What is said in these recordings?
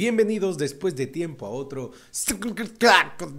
Bienvenidos después de tiempo a otro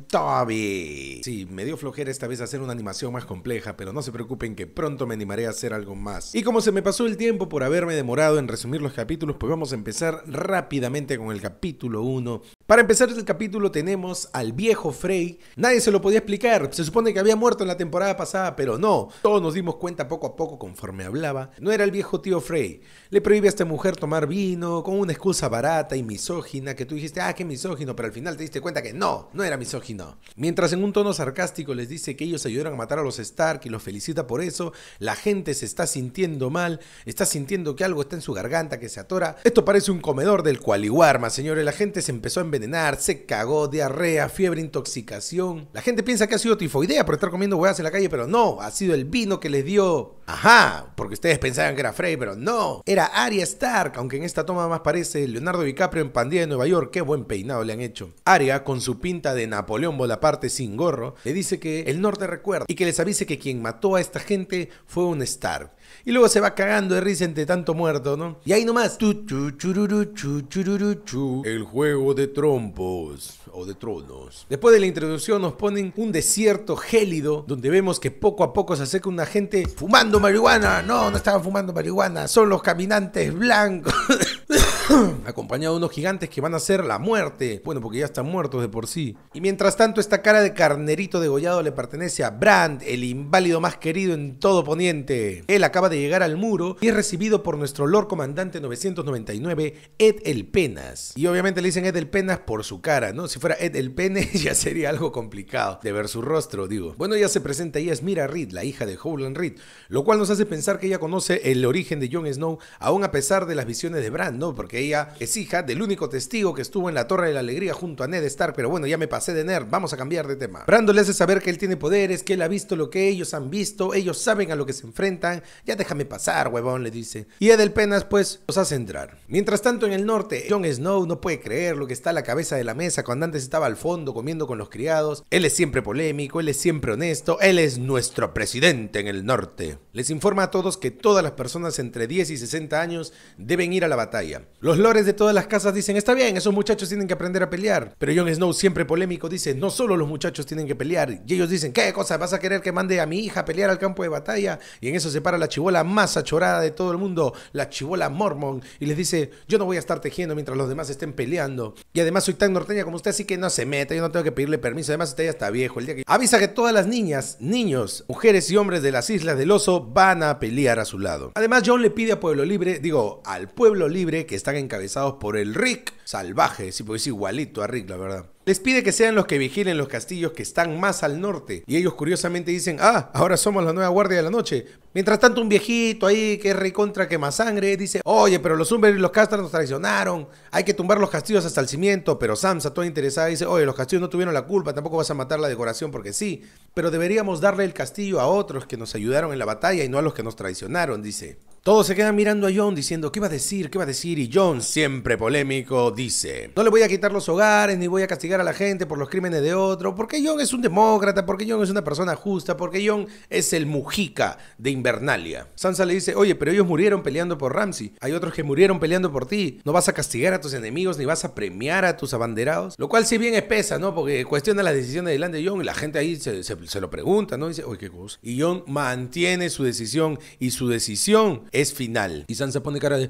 Toby. Sí, me dio flojera esta vez hacer una animación más compleja, pero no se preocupen que pronto me animaré a hacer algo más. Y como se me pasó el tiempo por haberme demorado en resumir los capítulos, pues vamos a empezar rápidamente con el capítulo 1. Para empezar el capítulo tenemos al viejo Frey. Nadie se lo podía explicar. Se supone que había muerto en la temporada pasada, pero no. Todos nos dimos cuenta poco a poco conforme hablaba. No era el viejo tío Frey. Le prohíbe a esta mujer tomar vino con una excusa barata y misógina que tú dijiste, ah, qué misógino, pero al final te diste cuenta que no, no era misógino. Mientras en un tono sarcástico les dice que ellos ayudaron a matar a los Stark y los felicita por eso, la gente se está sintiendo mal, está sintiendo que algo está en su garganta, que se atora. Esto parece un comedor del cualiguarma, señores. La gente se empezó a envenenar, se cagó, diarrea, fiebre, intoxicación. La gente piensa que ha sido tifoidea por estar comiendo huevas en la calle, pero no, ha sido el vino que les dio Ajá, porque ustedes pensaban que era Frey, pero no, era Arya Stark, aunque en esta toma más parece Leonardo DiCaprio en Pandilla de Nueva York, qué buen peinado le han hecho. Arya, con su pinta de Napoleón Bonaparte sin gorro, le dice que el norte recuerda y que les avise que quien mató a esta gente fue un Stark. Y luego se va cagando de risa entre tanto muerto, ¿no? Y ahí nomás. El juego de trompos o de tronos. Después de la introducción nos ponen un desierto gélido donde vemos que poco a poco se acerca una gente fumando marihuana. No, no estaban fumando marihuana, son los caminantes blancos. acompañado de unos gigantes que van a ser la muerte. Bueno, porque ya están muertos de por sí. Y mientras tanto, esta cara de carnerito degollado le pertenece a Brand, el inválido más querido en todo Poniente. Él acaba de llegar al muro y es recibido por nuestro Lord Comandante 999, Ed El Penas. Y obviamente le dicen Ed El Penas por su cara, ¿no? Si fuera Ed El Pene, ya sería algo complicado de ver su rostro, digo. Bueno, ya se presenta y es Mira Reed, la hija de Howland Reed, lo cual nos hace pensar que ella conoce el origen de Jon Snow, aún a pesar de las visiones de Brand ¿no? Porque ella es hija del único testigo que estuvo en la Torre de la Alegría junto a Ned Stark, pero bueno, ya me pasé de nerd, vamos a cambiar de tema. Brando le hace saber que él tiene poderes, que él ha visto lo que ellos han visto, ellos saben a lo que se enfrentan, ya déjame pasar, huevón, le dice. Y Edel pues, los hace entrar. Mientras tanto, en el norte, Jon Snow no puede creer lo que está a la cabeza de la mesa cuando antes estaba al fondo comiendo con los criados. Él es siempre polémico, él es siempre honesto, él es nuestro presidente en el norte. Les informa a todos que todas las personas entre 10 y 60 años deben ir a la batalla. Los lores de todas las casas dicen, está bien, esos muchachos tienen que aprender a pelear. Pero Jon Snow, siempre polémico, dice, no solo los muchachos tienen que pelear. Y ellos dicen, ¿qué cosa? ¿Vas a querer que mande a mi hija a pelear al campo de batalla? Y en eso se para la chivola más achorada de todo el mundo, la chivola mormon, y les dice, yo no voy a estar tejiendo mientras los demás estén peleando. Y además soy tan norteña como usted, así que no se meta, yo no tengo que pedirle permiso. Además usted ya está viejo. El día que... Avisa que todas las niñas, niños, mujeres y hombres de las Islas del Oso van a pelear a su lado. Además John le pide a Pueblo Libre, digo, al Pueblo Libre, que están encabezados por el Rick, salvaje, si puedes igualito a Rick, la verdad. Les pide que sean los que vigilen los castillos que están más al norte. Y ellos curiosamente dicen, ah, ahora somos la nueva guardia de la noche. Mientras tanto, un viejito ahí que es contra quema sangre dice, oye, pero los Umber y los Castres nos traicionaron. Hay que tumbar los castillos hasta el cimiento. Pero Samsa, toda interesada, dice, oye, los castillos no tuvieron la culpa, tampoco vas a matar la decoración porque sí. Pero deberíamos darle el castillo a otros que nos ayudaron en la batalla y no a los que nos traicionaron, dice. Todos se quedan mirando a John diciendo, ¿qué va a decir? ¿Qué va a decir? Y John, siempre polémico, dice, no le voy a quitar los hogares, ni voy a castigar a la gente por los crímenes de otro, porque John es un demócrata, porque John es una persona justa, porque John es el Mujica de Invernalia. Sansa le dice, oye, pero ellos murieron peleando por Ramsey, hay otros que murieron peleando por ti, no vas a castigar a tus enemigos, ni vas a premiar a tus abanderados, lo cual sí bien es pesa, ¿no? Porque cuestiona las decisiones delante de John y la gente ahí se, lo pregunta, ¿no? dice, oye, qué cosa. Y John mantiene su decisión y su decisión es final. Y Sansa pone cara de...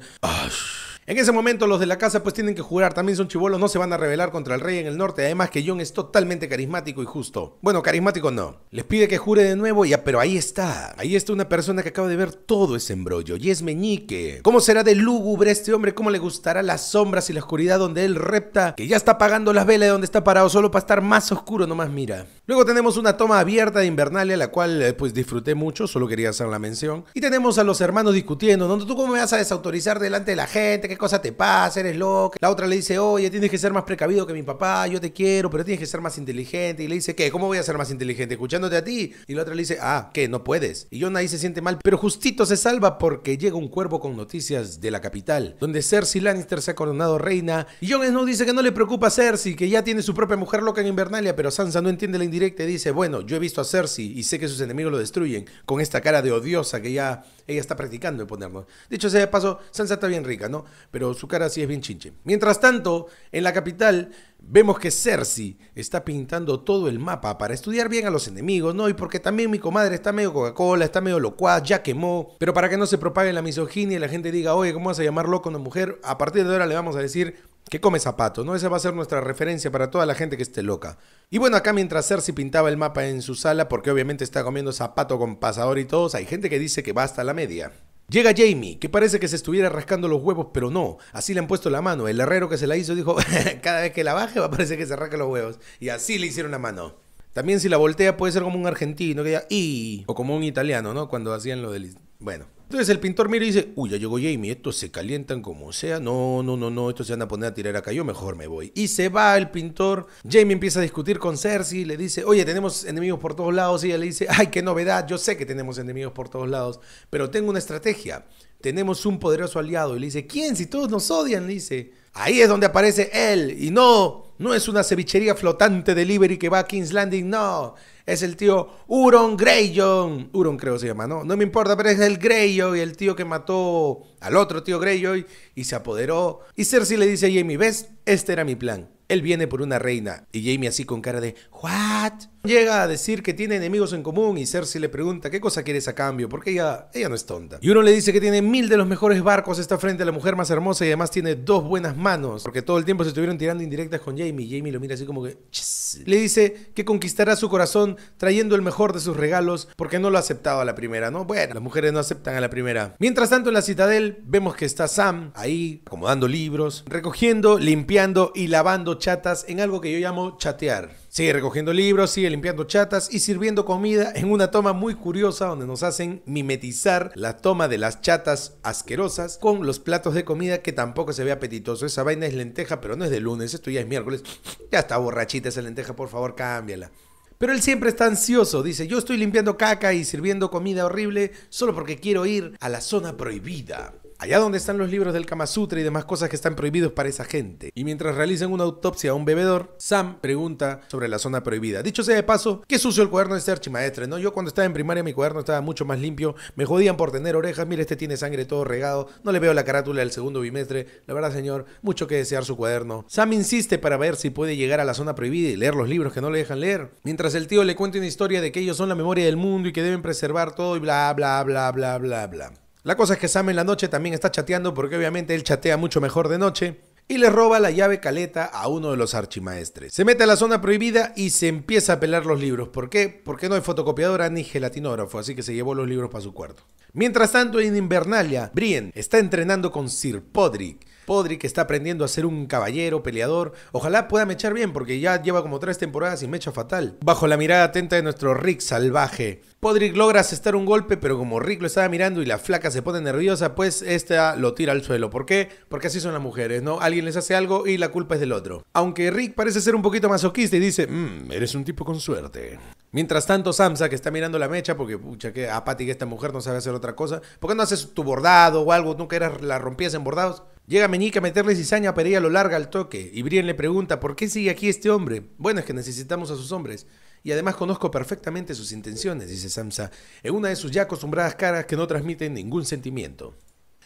En ese momento los de la casa pues tienen que jurar, también son chivolos, no se van a rebelar contra el rey en el norte, además que John es totalmente carismático y justo. Bueno, carismático no. Les pide que jure de nuevo, ya, pero ahí está. Ahí está una persona que acaba de ver todo ese embrollo y es Meñique. ¿Cómo será de lúgubre este hombre? ¿Cómo le gustará las sombras y la oscuridad donde él repta? Que ya está pagando las velas de donde está parado solo para estar más oscuro, nomás mira. Luego tenemos una toma abierta de Invernalia, la cual eh, pues disfruté mucho, solo quería hacer la mención. Y tenemos a los hermanos discutiendo, donde ¿Tú cómo me vas a desautorizar delante de la gente? cosa te pasa, eres loca. La otra le dice, oye, tienes que ser más precavido que mi papá, yo te quiero, pero tienes que ser más inteligente. Y le dice, ¿qué? ¿Cómo voy a ser más inteligente? Escuchándote a ti. Y la otra le dice, ah, ¿qué? No puedes. Y Jon ahí se siente mal, pero justito se salva porque llega un cuervo con noticias de la capital, donde Cersei Lannister se ha coronado reina. Y Jon Snow dice que no le preocupa a Cersei, que ya tiene su propia mujer loca en Invernalia, pero Sansa no entiende la indirecta y dice, bueno, yo he visto a Cersei y sé que sus enemigos lo destruyen, con esta cara de odiosa que ya ella está practicando de ponernos. Dicho sea de paso, Sansa está bien rica, ¿no? pero su cara sí es bien chinche. Mientras tanto, en la capital vemos que Cersei está pintando todo el mapa para estudiar bien a los enemigos, ¿no? Y porque también mi comadre está medio Coca-Cola, está medio locuaz, ya quemó, pero para que no se propague la misoginia y la gente diga, oye, ¿cómo vas a llamar loco a una mujer? A partir de ahora le vamos a decir que come zapato, ¿no? Esa va a ser nuestra referencia para toda la gente que esté loca. Y bueno, acá mientras Cersei pintaba el mapa en su sala, porque obviamente está comiendo zapato con pasador y todos, hay gente que dice que basta la media. Llega Jamie, que parece que se estuviera rascando los huevos, pero no, así le han puesto la mano. El herrero que se la hizo dijo, cada vez que la baje va a parecer que se rasca los huevos. Y así le hicieron la mano. También si la voltea puede ser como un argentino que diga, y o como un italiano, ¿no? Cuando hacían lo del... Bueno. Entonces el pintor mira y dice, uy, ya llegó Jamie, estos se calientan como sea, no, no, no, no, estos se van a poner a tirar acá, yo mejor me voy. Y se va el pintor, Jamie empieza a discutir con Cersei, le dice, oye, tenemos enemigos por todos lados, y ella le dice, ay, qué novedad, yo sé que tenemos enemigos por todos lados, pero tengo una estrategia, tenemos un poderoso aliado, y le dice, ¿quién? Si todos nos odian, le dice, ahí es donde aparece él, y no, no es una cevichería flotante de Liberty que va a King's Landing, no, es el tío Uron Greyjoy. Uron creo se llama, ¿no? No me importa, pero es el Greyjoy, el tío que mató al otro tío Greyjoy y se apoderó. Y Cersei le dice a Jamie, ¿ves? Este era mi plan. Él viene por una reina. Y Jamie así con cara de, ¿what? Llega a decir que tiene enemigos en común y Cersei le pregunta qué cosa quieres a cambio, porque ella, ella no es tonta. Y uno le dice que tiene mil de los mejores barcos, está frente a la mujer más hermosa y además tiene dos buenas manos, porque todo el tiempo se estuvieron tirando indirectas con Jamie. Jamie lo mira así como que... Le dice que conquistará su corazón trayendo el mejor de sus regalos, porque no lo ha aceptado a la primera, ¿no? Bueno, las mujeres no aceptan a la primera. Mientras tanto en la citadel vemos que está Sam ahí, acomodando libros, recogiendo, limpiando y lavando chatas en algo que yo llamo chatear. Sigue recogiendo libros, sigue limpiando chatas y sirviendo comida en una toma muy curiosa donde nos hacen mimetizar la toma de las chatas asquerosas con los platos de comida que tampoco se ve apetitoso. Esa vaina es lenteja, pero no es de lunes, esto ya es miércoles. Ya está borrachita esa lenteja, por favor, cámbiala. Pero él siempre está ansioso, dice, yo estoy limpiando caca y sirviendo comida horrible solo porque quiero ir a la zona prohibida allá donde están los libros del Kama Sutra y demás cosas que están prohibidos para esa gente. Y mientras realizan una autopsia a un bebedor, Sam pregunta sobre la zona prohibida. Dicho sea de paso, qué sucio el cuaderno de este archimaestre, ¿no? Yo cuando estaba en primaria mi cuaderno estaba mucho más limpio, me jodían por tener orejas, mira este tiene sangre todo regado, no le veo la carátula del segundo bimestre, la verdad señor, mucho que desear su cuaderno. Sam insiste para ver si puede llegar a la zona prohibida y leer los libros que no le dejan leer, mientras el tío le cuenta una historia de que ellos son la memoria del mundo y que deben preservar todo y bla bla bla bla bla bla. La cosa es que Sam en la noche también está chateando porque obviamente él chatea mucho mejor de noche y le roba la llave caleta a uno de los archimaestres. Se mete a la zona prohibida y se empieza a pelar los libros. ¿Por qué? Porque no hay fotocopiadora ni gelatinógrafo, así que se llevó los libros para su cuarto. Mientras tanto, en Invernalia, Brien está entrenando con Sir Podrick, Podrick que está aprendiendo a ser un caballero, peleador. Ojalá pueda mechar bien, porque ya lleva como tres temporadas y mecha fatal. Bajo la mirada atenta de nuestro Rick salvaje. Podrick logra asestar un golpe, pero como Rick lo estaba mirando y la flaca se pone nerviosa, pues esta lo tira al suelo. ¿Por qué? Porque así son las mujeres, ¿no? Alguien les hace algo y la culpa es del otro. Aunque Rick parece ser un poquito masoquista y dice, mmm, eres un tipo con suerte. Mientras tanto, Samsa, que está mirando la mecha, porque pucha, qué apática esta mujer, no sabe hacer otra cosa. ¿Por qué no haces tu bordado o algo? ¿Nunca eras, la rompías en bordados? Llega Meñique a meterle cizaña, pero ella lo larga al toque. Y Brian le pregunta, ¿por qué sigue aquí este hombre? Bueno, es que necesitamos a sus hombres. Y además conozco perfectamente sus intenciones, dice Samsa, en una de sus ya acostumbradas caras que no transmiten ningún sentimiento.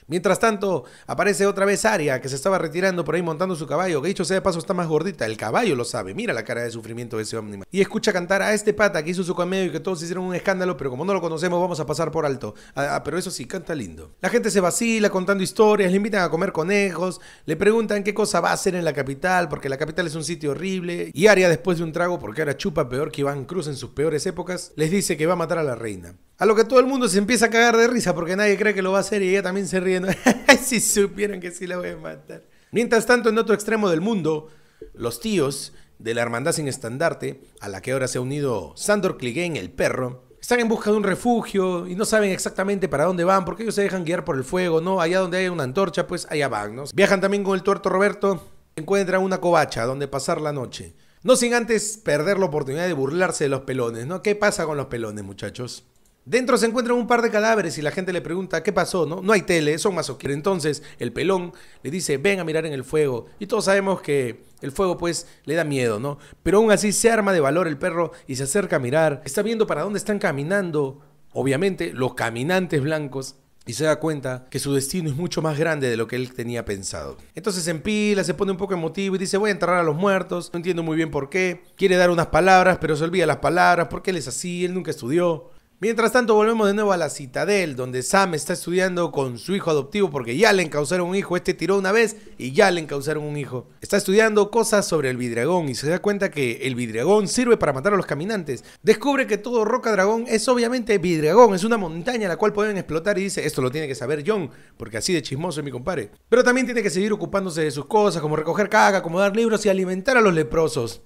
Mientras tanto, aparece otra vez Aria, que se estaba retirando por ahí montando su caballo, que dicho sea de paso está más gordita, el caballo lo sabe, mira la cara de sufrimiento de ese ómnima. Y escucha cantar a este pata que hizo su cameo y que todos hicieron un escándalo, pero como no lo conocemos vamos a pasar por alto. Ah, ah, pero eso sí, canta lindo. La gente se vacila contando historias, le invitan a comer conejos, le preguntan qué cosa va a hacer en la capital, porque la capital es un sitio horrible. Y Aria después de un trago, porque ahora chupa peor que Iván Cruz en sus peores épocas, les dice que va a matar a la reina. A lo que todo el mundo se empieza a cagar de risa porque nadie cree que lo va a hacer y ella también se ríe si supieran que sí la voy a matar. Mientras tanto, en otro extremo del mundo, los tíos de la hermandad sin estandarte, a la que ahora se ha unido Sandor Clegane, el perro, están en busca de un refugio y no saben exactamente para dónde van, porque ellos se dejan guiar por el fuego, ¿no? Allá donde hay una antorcha, pues allá van, Viajan también con el tuerto Roberto, encuentran una covacha donde pasar la noche. No sin antes perder la oportunidad de burlarse de los pelones, ¿no? ¿Qué pasa con los pelones, muchachos? Dentro se encuentran un par de cadáveres y la gente le pregunta, ¿qué pasó? No, no hay tele, son masoquistas. Entonces el pelón le dice, ven a mirar en el fuego. Y todos sabemos que el fuego pues le da miedo, ¿no? Pero aún así se arma de valor el perro y se acerca a mirar. Está viendo para dónde están caminando, obviamente, los caminantes blancos. Y se da cuenta que su destino es mucho más grande de lo que él tenía pensado. Entonces se empila, se pone un poco emotivo y dice voy a enterrar a los muertos. No entiendo muy bien por qué. Quiere dar unas palabras, pero se olvida las palabras. ¿Por qué él es así? Él nunca estudió. Mientras tanto, volvemos de nuevo a la Citadel, donde Sam está estudiando con su hijo adoptivo porque ya le encausaron un hijo. Este tiró una vez y ya le encausaron un hijo. Está estudiando cosas sobre el vidragón y se da cuenta que el vidragón sirve para matar a los caminantes. Descubre que todo Roca Dragón es obviamente vidragón. es una montaña la cual pueden explotar y dice, esto lo tiene que saber John, porque así de chismoso es mi compadre. Pero también tiene que seguir ocupándose de sus cosas, como recoger caca, acomodar libros y alimentar a los leprosos.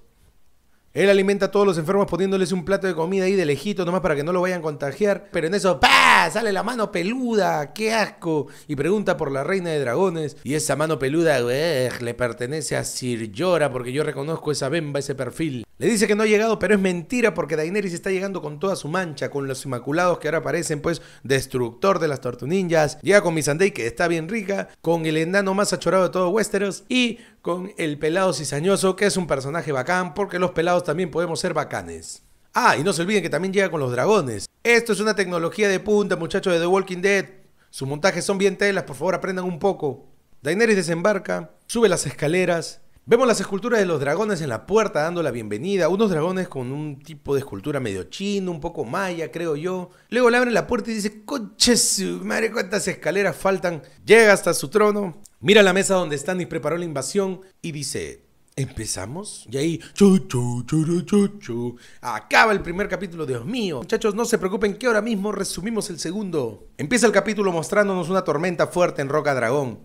Él alimenta a todos los enfermos poniéndoles un plato de comida ahí de lejito, nomás para que no lo vayan a contagiar. Pero en eso, ¡pa! Sale la mano peluda, ¡qué asco! Y pregunta por la reina de dragones. Y esa mano peluda, le pertenece a Sir Llora, porque yo reconozco esa bemba, ese perfil. Le dice que no ha llegado, pero es mentira porque Daenerys está llegando con toda su mancha, con los inmaculados que ahora aparecen, pues, destructor de las tortunillas. Llega con Missandei, que está bien rica, con el enano más achorado de todo Westeros, y con el pelado cizañoso, que es un personaje bacán, porque los pelados también podemos ser bacanes. Ah, y no se olviden que también llega con los dragones. Esto es una tecnología de punta, muchachos de The Walking Dead. Sus montajes son bien telas, por favor aprendan un poco. Daenerys desembarca, sube las escaleras. Vemos las esculturas de los dragones en la puerta dando la bienvenida. Unos dragones con un tipo de escultura medio chino, un poco maya, creo yo. Luego le abren la puerta y dice, coche madre, cuántas escaleras faltan. Llega hasta su trono, Mira la mesa donde Stanis preparó la invasión y dice, ¿empezamos? Y ahí, acaba el primer capítulo, Dios mío. Muchachos, no se preocupen que ahora mismo resumimos el segundo. Empieza el capítulo mostrándonos una tormenta fuerte en Roca Dragón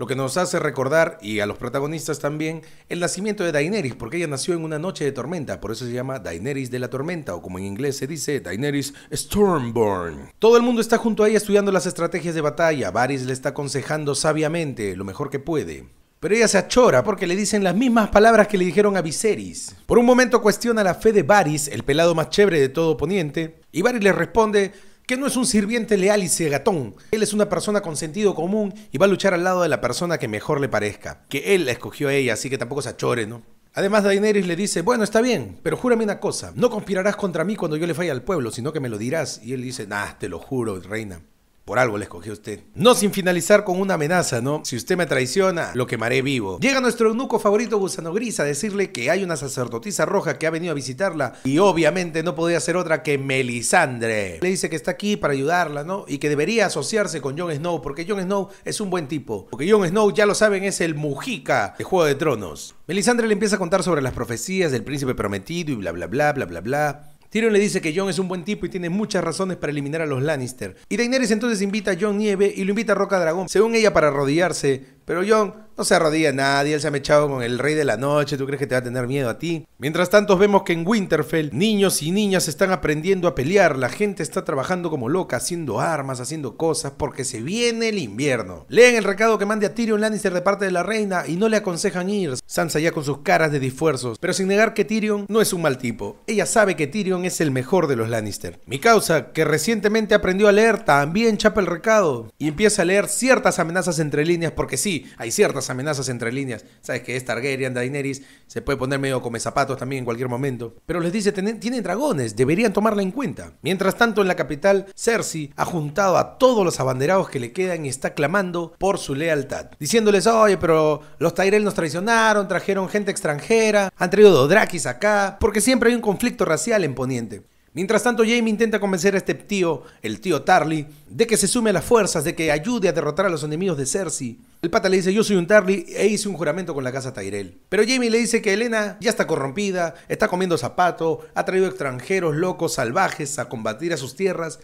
lo que nos hace recordar, y a los protagonistas también, el nacimiento de Daenerys, porque ella nació en una noche de tormenta, por eso se llama Daenerys de la Tormenta, o como en inglés se dice, Daenerys Stormborn. Todo el mundo está junto a ella estudiando las estrategias de batalla, Varys le está aconsejando sabiamente, lo mejor que puede. Pero ella se achora porque le dicen las mismas palabras que le dijeron a Viserys. Por un momento cuestiona la fe de Varys, el pelado más chévere de todo Poniente, y Varys le responde, que no es un sirviente leal y cegatón. Él es una persona con sentido común y va a luchar al lado de la persona que mejor le parezca. Que él la escogió a ella, así que tampoco se achore, ¿no? Además, Daenerys le dice, bueno, está bien, pero júrame una cosa, no conspirarás contra mí cuando yo le falle al pueblo, sino que me lo dirás. Y él dice, nah, te lo juro, reina. Por algo le escogió usted. No sin finalizar con una amenaza, ¿no? Si usted me traiciona, lo quemaré vivo. Llega nuestro eunuco favorito Gusano Gris a decirle que hay una sacerdotisa roja que ha venido a visitarla y obviamente no podía ser otra que Melisandre. Le dice que está aquí para ayudarla, ¿no? Y que debería asociarse con Jon Snow porque Jon Snow es un buen tipo. Porque Jon Snow, ya lo saben, es el Mujica de Juego de Tronos. Melisandre le empieza a contar sobre las profecías del príncipe prometido y bla bla bla bla bla bla. Tyrion le dice que John es un buen tipo y tiene muchas razones para eliminar a los Lannister. Y Daenerys entonces invita a John Nieve y lo invita a Roca Dragón, según ella para rodearse pero John no se arrodilla a nadie, él se ha mechado con el rey de la noche, ¿tú crees que te va a tener miedo a ti? Mientras tanto vemos que en Winterfell niños y niñas están aprendiendo a pelear, la gente está trabajando como loca, haciendo armas, haciendo cosas, porque se viene el invierno. Leen el recado que mande a Tyrion Lannister de parte de la reina y no le aconsejan ir. Sansa ya con sus caras de disfuerzos, pero sin negar que Tyrion no es un mal tipo. Ella sabe que Tyrion es el mejor de los Lannister. Mi causa, que recientemente aprendió a leer, también chapa el recado y empieza a leer ciertas amenazas entre líneas porque sí, hay ciertas amenazas entre líneas. Sabes que es Targaryen, Daenerys, se puede poner medio come zapatos también en cualquier momento. Pero les dice, tienen dragones, deberían tomarla en cuenta. Mientras tanto, en la capital, Cersei ha juntado a todos los abanderados que le quedan y está clamando por su lealtad. Diciéndoles, oye, pero los Tyrell nos traicionaron, trajeron gente extranjera, han traído Dodrakis acá, porque siempre hay un conflicto racial en Poniente. Mientras tanto, Jamie intenta convencer a este tío, el tío Tarly, de que se sume a las fuerzas, de que ayude a derrotar a los enemigos de Cersei. El pata le dice, yo soy un Tarly e hice un juramento con la casa Tyrell. Pero Jamie le dice que Elena ya está corrompida, está comiendo zapato, ha traído extranjeros locos, salvajes, a combatir a sus tierras,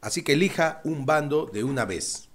así que elija un bando de una vez.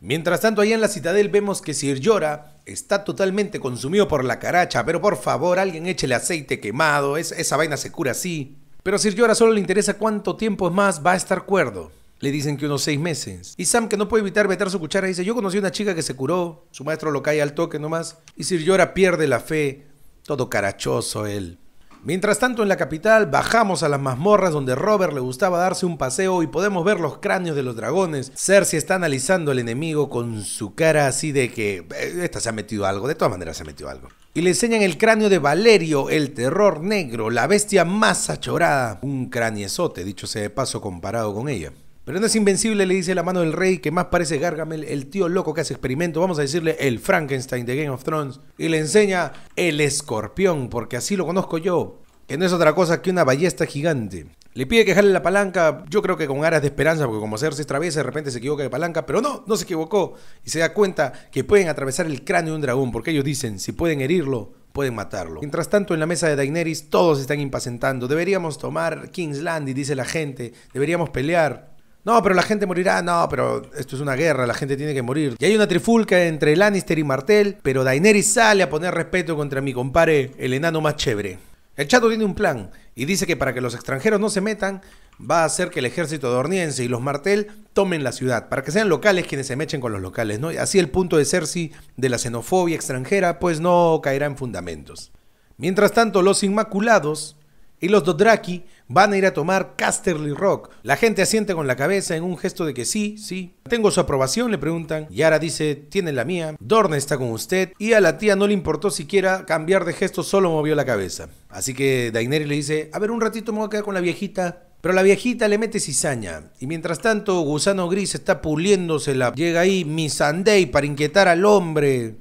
Mientras tanto, allá en la citadel vemos que Sir Llora está totalmente consumido por la caracha, pero por favor, alguien échele aceite quemado, esa vaina se cura así. Pero Sir Llora solo le interesa cuánto tiempo más va a estar cuerdo. Le dicen que unos seis meses. Y Sam, que no puede evitar meter su cuchara, dice, yo conocí a una chica que se curó, su maestro lo cae al toque nomás. Y Sir Jorah pierde la fe, todo carachoso él. Mientras tanto en la capital bajamos a las mazmorras donde Robert le gustaba darse un paseo y podemos ver los cráneos de los dragones. Cersei está analizando al enemigo con su cara así de que eh, esta se ha metido algo, de todas maneras se ha metido algo. Y le enseñan el cráneo de Valerio, el terror negro, la bestia más achorada. Un craniezote, dicho sea de paso comparado con ella. Pero no es invencible, le dice la mano del rey, que más parece Gargamel, el tío loco que hace experimento, vamos a decirle el Frankenstein de Game of Thrones, y le enseña el escorpión, porque así lo conozco yo, que no es otra cosa que una ballesta gigante. Le pide que jale la palanca, yo creo que con aras de esperanza, porque como Cersei traviesa, de repente se equivoca de palanca, pero no, no se equivocó, y se da cuenta que pueden atravesar el cráneo de un dragón, porque ellos dicen, si pueden herirlo, pueden matarlo. Mientras tanto, en la mesa de Daenerys todos están impacientando. Deberíamos tomar King's Landing, dice la gente. Deberíamos pelear. No, pero la gente morirá. No, pero esto es una guerra, la gente tiene que morir. Y hay una trifulca entre Lannister y Martel, pero Daenerys sale a poner respeto contra mi compare, el enano más chévere. El chato tiene un plan y dice que para que los extranjeros no se metan, va a hacer que el ejército dorniense y los Martel tomen la ciudad, para que sean locales quienes se mechen con los locales, ¿no? Y así el punto de Cersei de la xenofobia extranjera pues no caerá en fundamentos. Mientras tanto, los Inmaculados y los Dodraki van a ir a tomar Casterly Rock. La gente asiente con la cabeza en un gesto de que sí, sí. ¿Tengo su aprobación? Le preguntan. Yara dice, tiene la mía. Dorne está con usted. Y a la tía no le importó siquiera cambiar de gesto, solo movió la cabeza. Así que Daenerys le dice, a ver, un ratito me voy a quedar con la viejita. Pero la viejita le mete cizaña. Y mientras tanto, Gusano Gris está puliéndosela. Llega ahí Missandei para inquietar al hombre.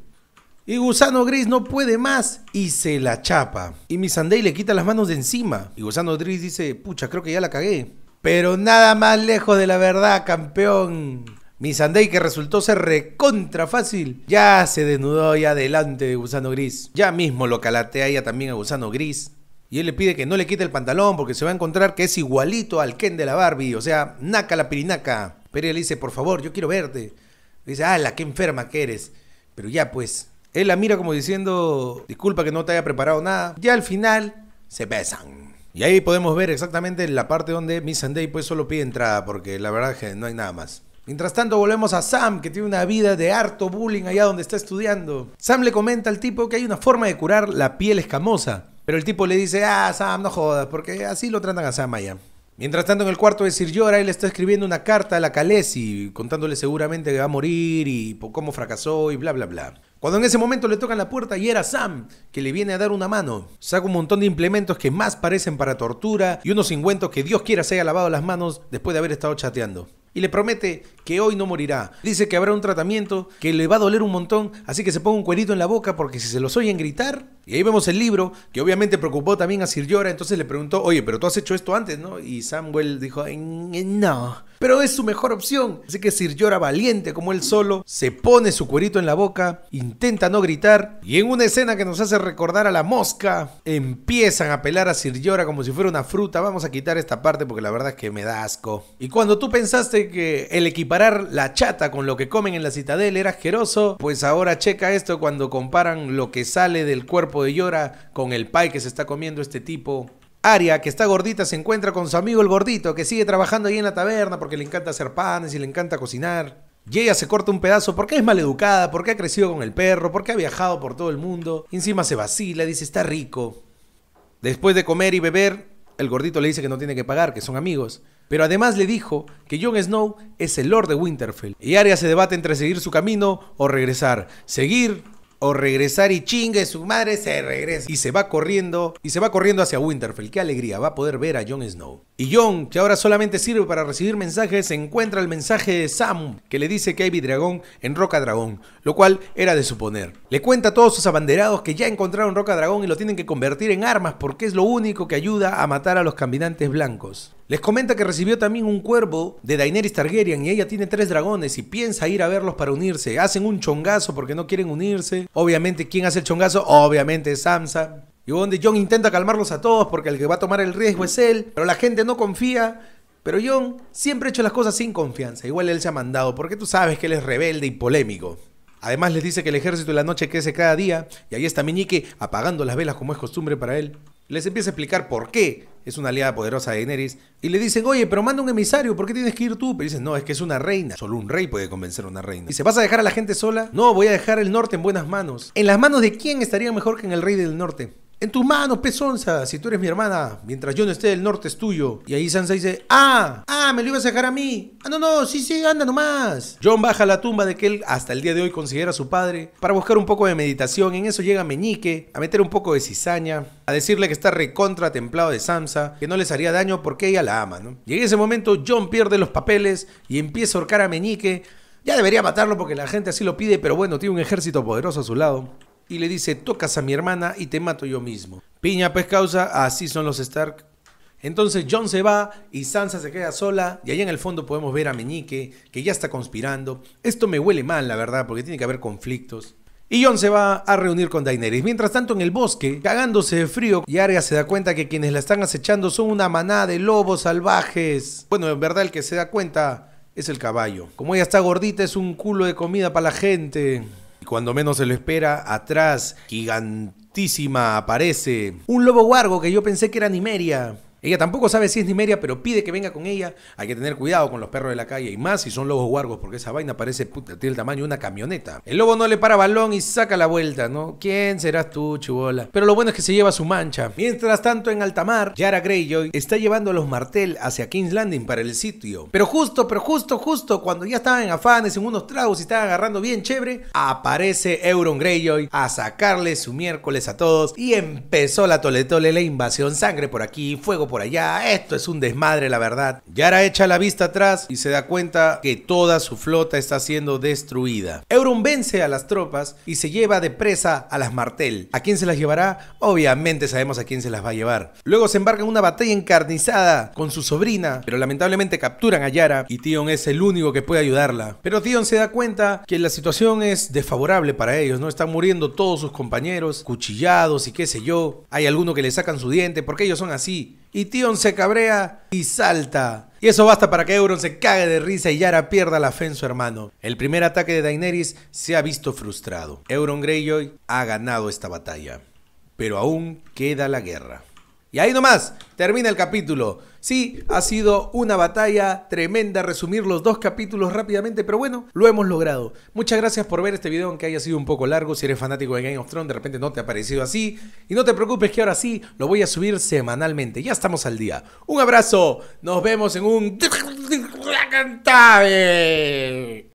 Y Gusano Gris no puede más y se la chapa. Y Missandei le quita las manos de encima. Y Gusano Gris dice, pucha, creo que ya la cagué. Pero nada más lejos de la verdad, campeón. Missandei, que resultó ser recontra fácil, ya se desnudó y adelante de Gusano Gris. Ya mismo lo calatea ella también a Gusano Gris. Y él le pide que no le quite el pantalón porque se va a encontrar que es igualito al Ken de la Barbie. O sea, naca la pirinaca. Pero él le dice, por favor, yo quiero verte. Le dice, ala, qué enferma que eres. Pero ya pues, él la mira como diciendo, disculpa que no te haya preparado nada. Y al final se besan. Y ahí podemos ver exactamente la parte donde Miss Sunday pues solo pide entrada, porque la verdad es que no hay nada más. Mientras tanto volvemos a Sam, que tiene una vida de harto bullying allá donde está estudiando. Sam le comenta al tipo que hay una forma de curar la piel escamosa. Pero el tipo le dice, ah, Sam, no jodas, porque así lo tratan a Sam allá. Mientras tanto, en el cuarto de Sir Jorah, él está escribiendo una carta a la Kalesi contándole seguramente que va a morir y cómo fracasó y bla, bla, bla. Cuando en ese momento le tocan la puerta y era Sam, que le viene a dar una mano. Saca un montón de implementos que más parecen para tortura y unos ingüentos que Dios quiera se haya lavado las manos después de haber estado chateando. Y le promete que hoy no morirá. Dice que habrá un tratamiento, que le va a doler un montón, así que se ponga un cuerito en la boca porque si se los oyen gritar, y ahí vemos el libro, que obviamente preocupó también a Sir Yora, entonces le preguntó, oye, pero tú has hecho esto antes, ¿no? Y Samuel dijo, no, pero es su mejor opción. Así que Sir Yora, valiente como él solo, se pone su cuerito en la boca, intenta no gritar, y en una escena que nos hace recordar a la mosca, empiezan a pelar a Sir Yora como si fuera una fruta. Vamos a quitar esta parte porque la verdad es que me da asco. Y cuando tú pensaste que el equiparar la chata con lo que comen en la citadel era asqueroso, pues ahora checa esto cuando comparan lo que sale del cuerpo de Llora, con el pie que se está comiendo este tipo. Aria, que está gordita, se encuentra con su amigo el gordito, que sigue trabajando ahí en la taberna porque le encanta hacer panes y le encanta cocinar. Y ella se corta un pedazo porque es maleducada, porque ha crecido con el perro, porque ha viajado por todo el mundo. encima se vacila, dice, está rico. Después de comer y beber, el gordito le dice que no tiene que pagar, que son amigos. Pero además le dijo que Jon Snow es el Lord de Winterfell. Y Aria se debate entre seguir su camino o regresar. Seguir o regresar y chingue su madre, se regresa. Y se va corriendo, y se va corriendo hacia Winterfell. Qué alegría, va a poder ver a Jon Snow. Y Jon, que ahora solamente sirve para recibir mensajes, encuentra el mensaje de Sam, que le dice que hay Vidragón en Roca Dragón, lo cual era de suponer. Le cuenta a todos sus abanderados que ya encontraron Roca Dragón y lo tienen que convertir en armas porque es lo único que ayuda a matar a los caminantes blancos. Les comenta que recibió también un cuervo de Daenerys Targaryen y ella tiene tres dragones y piensa ir a verlos para unirse. Hacen un chongazo porque no quieren unirse. Obviamente, ¿quién hace el chongazo? Obviamente es Sansa. Y donde John intenta calmarlos a todos porque el que va a tomar el riesgo es él, pero la gente no confía. Pero John siempre ha hecho las cosas sin confianza, igual él se ha mandado, porque tú sabes que él es rebelde y polémico. Además les dice que el ejército de la noche crece cada día, y ahí está Meñique apagando las velas como es costumbre para él les empieza a explicar por qué es una aliada poderosa de Daenerys, y le dicen, oye, pero manda un emisario, ¿por qué tienes que ir tú? Pero dicen, no, es que es una reina, solo un rey puede convencer a una reina. y se ¿vas a dejar a la gente sola? No, voy a dejar el norte en buenas manos. ¿En las manos de quién estaría mejor que en el rey del norte? En tus manos, pezonza, si tú eres mi hermana, mientras yo no esté, el norte es tuyo. Y ahí Sansa dice, ah, ah, me lo ibas a dejar a mí. Ah, no, no, sí, sí, anda nomás. John baja a la tumba de que él hasta el día de hoy considera a su padre para buscar un poco de meditación. En eso llega Meñique a meter un poco de cizaña, a decirle que está recontra templado de Sansa, que no les haría daño porque ella la ama, ¿no? Y en ese momento John pierde los papeles y empieza a ahorcar a Meñique. Ya debería matarlo porque la gente así lo pide, pero bueno, tiene un ejército poderoso a su lado y le dice, tocas a mi hermana y te mato yo mismo. Piña pues causa, así son los Stark. Entonces John se va y Sansa se queda sola y allá en el fondo podemos ver a Meñique que ya está conspirando. Esto me huele mal, la verdad, porque tiene que haber conflictos. Y John se va a reunir con Daenerys. Mientras tanto en el bosque, cagándose de frío, y Arya se da cuenta que quienes la están acechando son una manada de lobos salvajes. Bueno, en verdad el que se da cuenta es el caballo. Como ella está gordita es un culo de comida para la gente y cuando menos se lo espera, atrás, gigantísima, aparece un lobo guargo que yo pensé que era Nimeria. Ella tampoco sabe si es Nimeria, pero pide que venga con ella. Hay que tener cuidado con los perros de la calle y más si son lobos huargos, porque esa vaina parece puta, tiene el tamaño de una camioneta. El lobo no le para balón y saca la vuelta, ¿no? ¿Quién serás tú, chubola? Pero lo bueno es que se lleva su mancha. Mientras tanto, en Altamar, Yara Greyjoy está llevando a los Martel hacia King's Landing para el sitio. Pero justo, pero justo, justo, cuando ya estaban en afanes, en unos tragos y estaban agarrando bien chévere, aparece Euron Greyjoy a sacarle su miércoles a todos y empezó la toletole, la invasión, sangre por aquí, fuego por por allá, esto es un desmadre la verdad. Yara echa la vista atrás y se da cuenta que toda su flota está siendo destruida. Euron vence a las tropas y se lleva de presa a las Martel. ¿A quién se las llevará? Obviamente sabemos a quién se las va a llevar. Luego se embarca en una batalla encarnizada con su sobrina, pero lamentablemente capturan a Yara y Tion es el único que puede ayudarla. Pero Tion se da cuenta que la situación es desfavorable para ellos, ¿no? Están muriendo todos sus compañeros, cuchillados y qué sé yo. Hay alguno que le sacan su diente porque ellos son así y Tion se cabrea y salta. Y eso basta para que Euron se cague de risa y Yara pierda la fe en su hermano. El primer ataque de Daenerys se ha visto frustrado. Euron Greyjoy ha ganado esta batalla, pero aún queda la guerra. Y ahí nomás termina el capítulo. Sí, ha sido una batalla tremenda resumir los dos capítulos rápidamente, pero bueno, lo hemos logrado. Muchas gracias por ver este video, aunque haya sido un poco largo. Si eres fanático de Game of Thrones, de repente no te ha parecido así. Y no te preocupes que ahora sí lo voy a subir semanalmente. Ya estamos al día. Un abrazo, nos vemos en un...